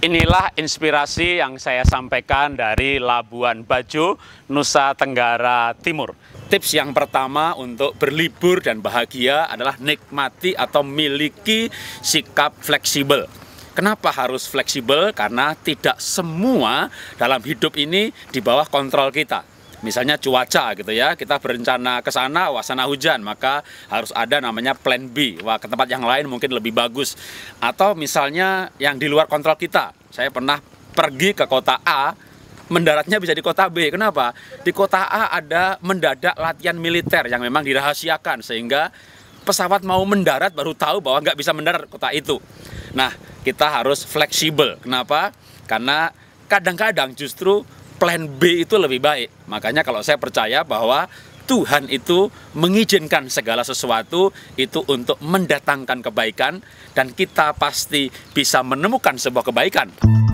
Inilah inspirasi yang saya sampaikan dari Labuan Bajo, Nusa Tenggara Timur. Tips yang pertama untuk berlibur dan bahagia adalah nikmati atau miliki sikap fleksibel. Kenapa harus fleksibel? Karena tidak semua dalam hidup ini di bawah kontrol kita misalnya cuaca gitu ya kita berencana ke sana wasana hujan maka harus ada namanya plan B wah ke tempat yang lain mungkin lebih bagus atau misalnya yang di luar kontrol kita saya pernah pergi ke kota A mendaratnya bisa di kota B. Kenapa? Di kota A ada mendadak latihan militer yang memang dirahasiakan sehingga pesawat mau mendarat baru tahu bahwa nggak bisa mendarat kota itu. Nah, kita harus fleksibel. Kenapa? Karena kadang-kadang justru plan B itu lebih baik. Makanya kalau saya percaya bahwa Tuhan itu mengizinkan segala sesuatu itu untuk mendatangkan kebaikan dan kita pasti bisa menemukan sebuah kebaikan.